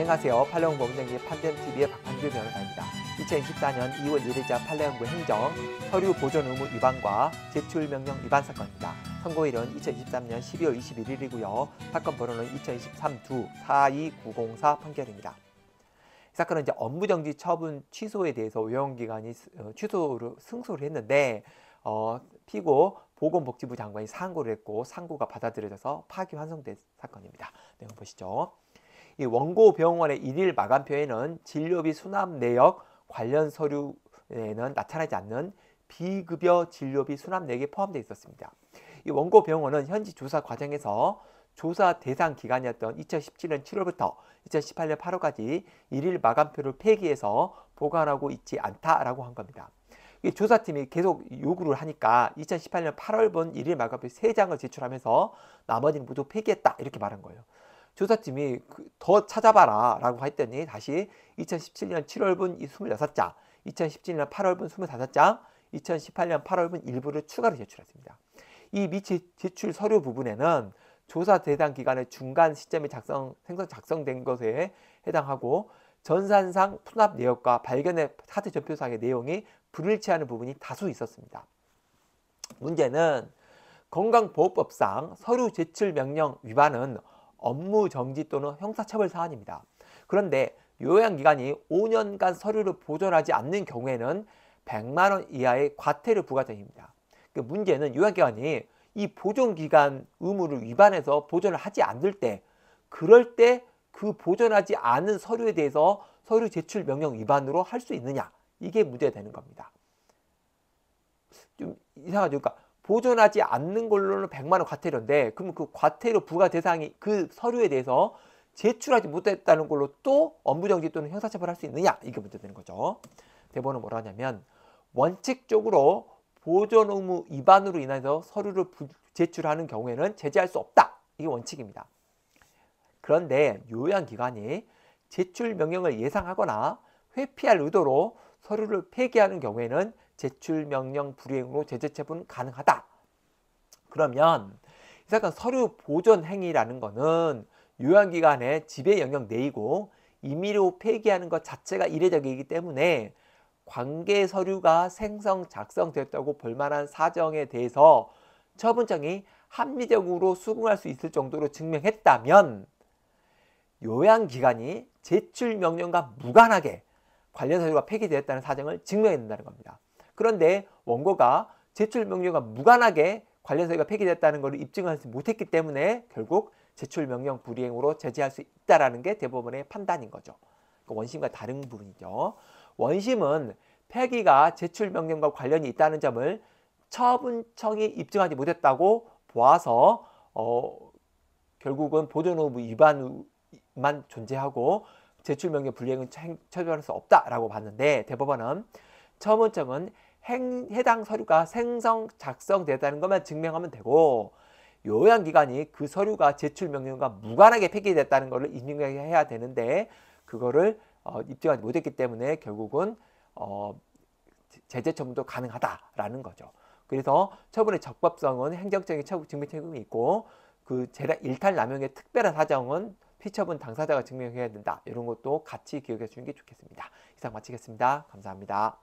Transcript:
안녕하세요. 팔레온고 원정 판뱀TV의 박판규 변호사입니다. 2024년 2월 1일자 팔레온고 행정 서류 보존 의무 위반과 제출 명령 위반 사건입니다. 선고일은 2023년 12월 21일이고요. 사건 번호는 2023두 42904 판결입니다. 이 사건은 이제 업무정지 처분 취소에 대해서 외원기관이 어, 취소를 승소를 했는데 어, 피고 보건복지부 장관이 상고를 했고 상고가 받아들여져서 파기환송된 사건입니다. 내용 보시죠. 이 원고 병원의 일일 마감표에는 진료비 수납 내역 관련 서류에는 나타나지 않는 비급여 진료비 수납 내역이 포함되어 있었습니다. 이 원고 병원은 현지 조사 과정에서 조사 대상 기간이었던 2017년 7월부터 2018년 8월까지 일일 마감표를 폐기해서 보관하고 있지 않다라고 한 겁니다. 이 조사팀이 계속 요구를 하니까 2018년 8월분 일일 마감표 세장을 제출하면서 나머지는 모두 폐기했다 이렇게 말한 거예요. 조사팀이 그 더 찾아봐라 라고 했더니 다시 2017년 7월분 이2 6자 2017년 8월분 2 5자 2018년 8월분 일부를 추가로 제출했습니다. 이 미치 제출 서류 부분에는 조사 대상 기간의 중간 시점이 작성, 생성 작성된 것에 해당하고 전산상 수납 내역과 발견의 사태 전표상의 내용이 불일치하는 부분이 다수 있었습니다. 문제는 건강보호법상 서류 제출 명령 위반은 업무 정지 또는 형사처벌 사안입니다. 그런데 요양기간이 5년간 서류를 보존하지 않는 경우에는 100만 원 이하의 과태료 부과됩니다. 그 문제는 요양기관이 이 보존기간 의무를 위반해서 보존을 하지 않을 때 그럴 때 그 보존하지 않은 서류에 대해서 서류 제출 명령 위반으로 할 수 있느냐 이게 문제가 되는 겁니다. 좀 이상하죠? 그러니까 보존하지 않는 걸로는 100만 원 과태료인데 그럼 그 과태료 부과 대상이 그 서류에 대해서 제출하지 못했다는 걸로 또 업무정지 또는 형사처벌할 수 있느냐 이게 문제 되는 거죠. 대법은 뭐라 하냐면 원칙적으로 보존 의무 위반으로 인해서 서류를 제출하는 경우에는 제재할 수 없다. 이게 원칙입니다. 그런데 요양기관이 제출 명령을 예상하거나 회피할 의도로 서류를 폐기하는 경우에는 제출 명령 불이행으로 제재 처분 가능하다. 그러면 이 사건 서류 보존 행위라는 거는 요양 기관의 지배 영역 내이고 임의로 폐기하는 것 자체가 이례적이기 때문에 관계 서류가 생성 작성됐다고 볼 만한 사정에 대해서 처분청이 합리적으로 수긍할 수 있을 정도로 증명했다면 요양 기관이 제출 명령과 무관하게 관련 서류가 폐기되었다는 사정을 증명해야 된다는 겁니다. 그런데 원고가 제출 명령과 무관하게 관련 서류가 폐기됐다는 것을 입증하지 못했기 때문에 결국 제출 명령 불이행으로 제재할 수있다는게 대법원의 판단인 거죠. 그 원심과 다른 부분이죠. 원심은 폐기가 제출 명령과 관련이 있다는 점을 처분청이 입증하지 못했다고 보아서 어, 결국은 보존 의무 위반만 존재하고 제출 명령 불이행은 처, 처벌할 수 없다라고 봤는데 대법원은 처분청은 해당 서류가 생성 작성됐다는 것만 증명하면 되고 요양기관이 그 서류가 제출 명령과 무관하게 폐기됐다는 것을 인증해야 되는데 그거를 어, 입증하지 못했기 때문에 결국은 어, 제재 처분도 가능하다라는 거죠. 그래서 처분의 적법성은 행정적인 처분 증명 책임이 있고 그재라 일탈 남용의 특별한 사정은 피처분 당사자가 증명해야 된다. 이런 것도 같이 기억해 주는 게 좋겠습니다. 이상 마치겠습니다. 감사합니다.